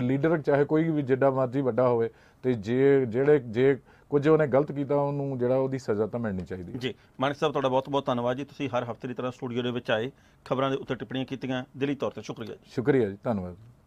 ਲੀਡਰ ਚਾਹੇ ਕੋਈ ਵੀ ਜਿੱਡਾ ਮਰਜ਼ੀ ਵੱਡਾ ਹੋਵੇ ਤੇ ਜੇ ਜਿਹੜੇ ਜੇ ਕੁਝ ਉਹਨੇ ਗਲਤ ਕੀਤਾ ਉਹਨੂੰ ਜਿਹੜਾ ਉਹਦੀ ਸਜ਼ਾ ਤਾਂ ਮਿਲਣੀ ਚਾਹੀਦੀ ਜੀ ਮਾਨਕ ਸਾਹਿਬ ਤੁਹਾਡਾ ਬਹੁਤ ਬਹੁਤ ਧੰਨਵਾਦ ਜੀ ਤੁਸੀਂ ਹਰ ਹਫਤੇ ਦੀ ਤਰ੍ਹਾਂ ਸਟੂਡੀਓ ਦੇ ਵਿੱਚ ਆਏ ਖਬਰਾਂ ਦੇ ਉੱਤੇ ਟਿੱਪਣੀਆਂ ਕੀਤੀਆਂ ਦਿਲੀ ਤੌਰ ਤੇ ਸ਼ੁਕਰੀਆ ਜੀ ਸ਼ੁਕਰੀਆ ਜੀ ਧੰਨਵਾਦ